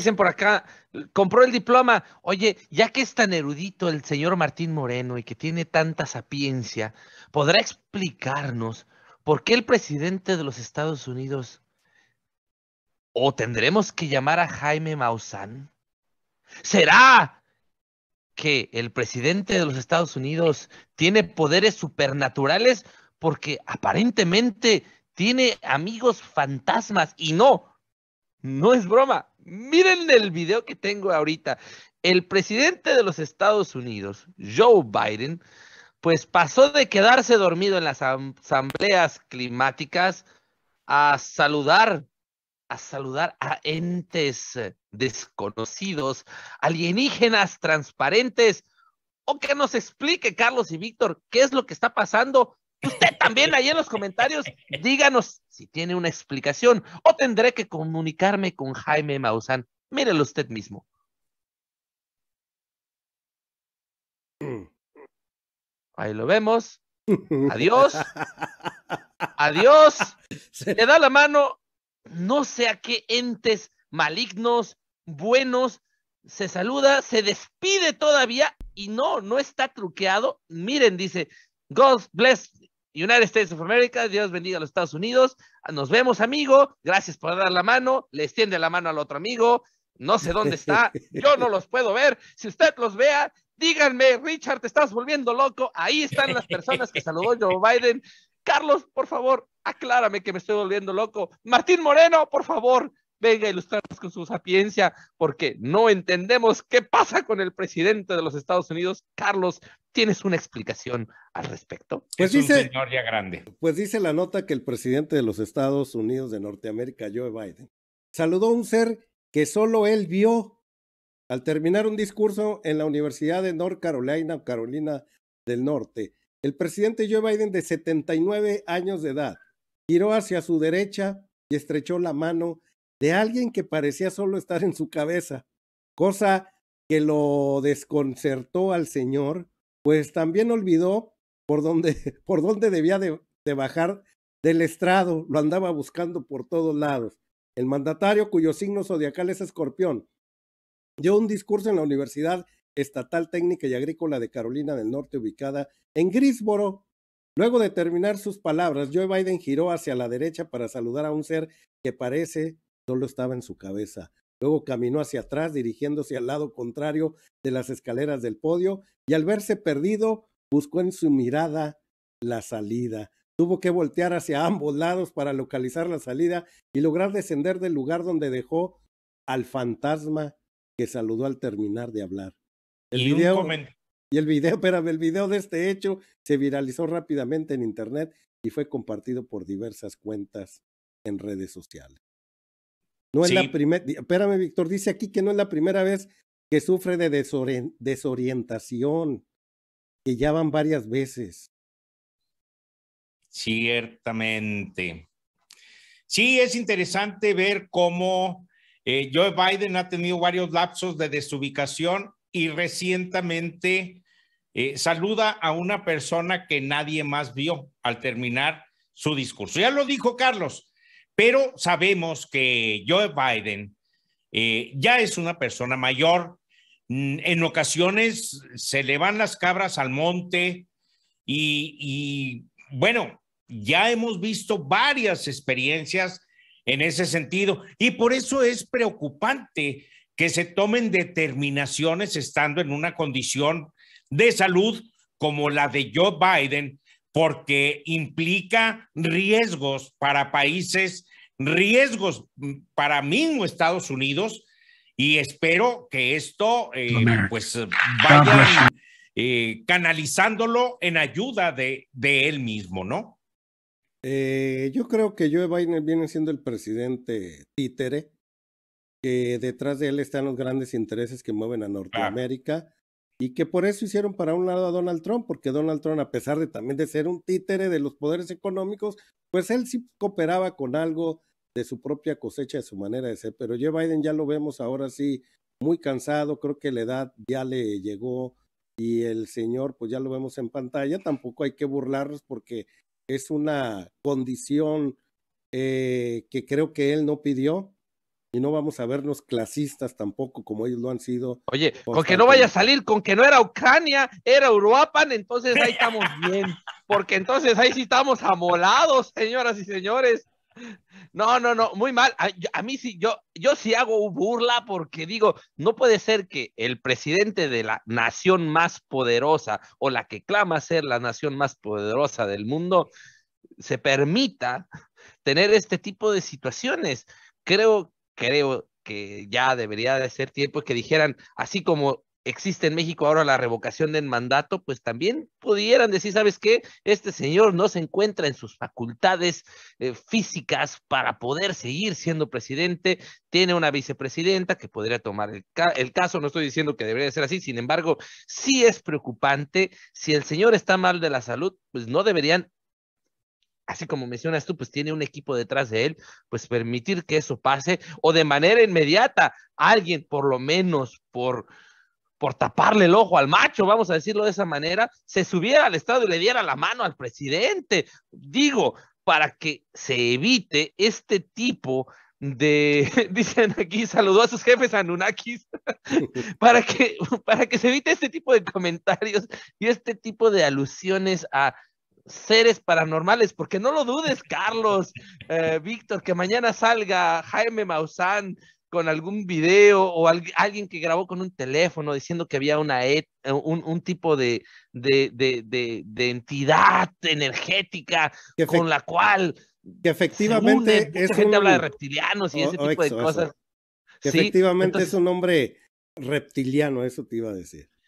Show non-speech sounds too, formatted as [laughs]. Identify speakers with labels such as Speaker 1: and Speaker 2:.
Speaker 1: Dicen por acá, compró el diploma. Oye, ya que es tan erudito el señor Martín Moreno y que tiene tanta sapiencia, ¿podrá explicarnos por qué el presidente de los Estados Unidos o tendremos que llamar a Jaime Maussan? ¿Será que el presidente de los Estados Unidos tiene poderes supernaturales? Porque aparentemente tiene amigos fantasmas y no, no es broma Miren el video que tengo ahorita. El presidente de los Estados Unidos, Joe Biden, pues pasó de quedarse dormido en las asambleas climáticas a saludar, a saludar a entes desconocidos, alienígenas transparentes, o que nos explique, Carlos y Víctor, qué es lo que está pasando Usted también ahí en los comentarios, díganos si tiene una explicación o tendré que comunicarme con Jaime Maussan. Mírelo usted mismo. Ahí lo vemos. Adiós. Adiós. [laughs] Le da la mano. No sé a qué entes malignos, buenos, se saluda, se despide todavía y no, no está truqueado. Miren, dice, God bless United States of America, Dios bendiga a los Estados Unidos. Nos vemos, amigo. Gracias por dar la mano. Le extiende la mano al otro amigo. No sé dónde está. [laughs] Yo no los puedo ver. Si usted los vea, díganme, Richard, te estás volviendo loco. Ahí están las personas que saludó Joe Biden. Carlos, por favor, aclárame que me estoy volviendo loco. Martín Moreno, por favor, venga a ilustrarnos con su sapiencia, porque no entendemos qué pasa con el presidente de los Estados Unidos. Carlos, ¿tienes una explicación al respecto? Pues dice, un señor ya grande.
Speaker 2: Pues dice la nota que el presidente de los Estados Unidos de Norteamérica, Joe Biden, saludó a un ser que solo él vio al terminar un discurso en la Universidad de North Carolina, Carolina del Norte. El presidente Joe Biden, de 79 años de edad, giró hacia su derecha y estrechó la mano de alguien que parecía solo estar en su cabeza, cosa que lo desconcertó al señor, pues también olvidó por dónde, [laughs] por dónde debía de, de bajar del estrado, lo andaba buscando por todos lados. El mandatario, cuyo signo zodiacal es escorpión, dio un discurso en la Universidad Estatal Técnica y Agrícola de Carolina del Norte, ubicada en Grisboro. Luego de terminar sus palabras, Joe Biden giró hacia la derecha para saludar a un ser que parece solo estaba en su cabeza. Luego caminó hacia atrás, dirigiéndose al lado contrario de las escaleras del podio, y al verse perdido, buscó en su mirada la salida. Tuvo que voltear hacia ambos lados para localizar la salida y lograr descender del lugar donde dejó al fantasma que saludó al terminar de hablar. El y video, y el video, el video de este hecho se viralizó rápidamente en internet y fue compartido por diversas cuentas en redes sociales. No es la primera, espérame, Víctor, dice aquí que no es la primera vez que sufre de desorientación, que ya van varias veces.
Speaker 3: Ciertamente. Sí, es interesante ver cómo eh, Joe Biden ha tenido varios lapsos de desubicación y recientemente eh, saluda a una persona que nadie más vio al terminar su discurso. Ya lo dijo Carlos, pero sabemos que Joe Biden eh, ya es una persona mayor. Mm, en ocasiones se le van las cabras al monte y bueno, ya hemos visto varias experiencias en ese sentido y por eso es preocupante que se tomen determinaciones estando en una condición de salud como la de Joe Biden, porque implica riesgos para países, riesgos mm, para mí mismo Estados Unidos, y espero que esto eh, pues eh, vaya eh, canalizándolo en ayuda de, él mismo, ¿no?
Speaker 2: yo creo que Joe Biden viene siendo el presidente títere, que detrás de él están los grandes intereses que mueven a Norteamérica y que por eso hicieron para un lado a Donald Trump, porque Donald Trump, a pesar de también de ser un títere de los poderes económicos, pues él sí cooperaba con algo de su propia cosecha, de su manera de ser. Pero Joe Biden ya lo vemos ahora sí muy cansado, creo que la edad ya le llegó y el señor, pues ya lo vemos en pantalla, tampoco hay que burlarnos porque es una condición eh, que creo que él no pidió, y no vamos a vernos clasistas tampoco como ellos lo han sido.
Speaker 1: Oye, con que no vaya a salir, con que no era Ucrania, era Europa entonces ahí estamos [laughs] bien, porque entonces ahí sí estamos amolados, señoras y señores. No, no, no, muy mal. A, mí sí, yo, yo sí hago burla porque digo, no puede ser que el presidente de la nación más poderosa o la que clama ser la nación más poderosa del mundo se permita tener este tipo de situaciones. Creo creo que ya debería de ser tiempo que dijeran, así como existe en México ahora la revocación del mandato, pues también pudieran decir, ¿sabes qué? Este señor no se encuentra en sus facultades eh, físicas para poder seguir siendo presidente, tiene una vicepresidenta que podría tomar el, el caso, no estoy diciendo que debería ser así, sin embargo, sí es preocupante, si el señor está mal de la salud, pues no deberían así como mencionas tú, pues tiene un equipo detrás de él, pues permitir que eso pase o de manera inmediata, alguien por lo menos por por taparle el ojo al macho, vamos a decirlo de esa manera, se subiera al Estado y le diera la mano al presidente. Digo, para que se evite este tipo de, [laughs] dicen aquí, saludó a sus jefes Anunnakis, [laughs] para que, para que se evite este tipo de comentarios y este tipo de alusiones a seres paranormales, porque no lo dudes, Carlos, eh, Víctor, que mañana salga Jaime Maussan con algún video o alguien que grabó con un teléfono diciendo que había una eh, un, tipo de, entidad energética con la cual que efectivamente es gente habla de reptilianos y oh, ese tipo de cosas.
Speaker 2: Que efectivamente es un hombre reptiliano, eso te iba a decir.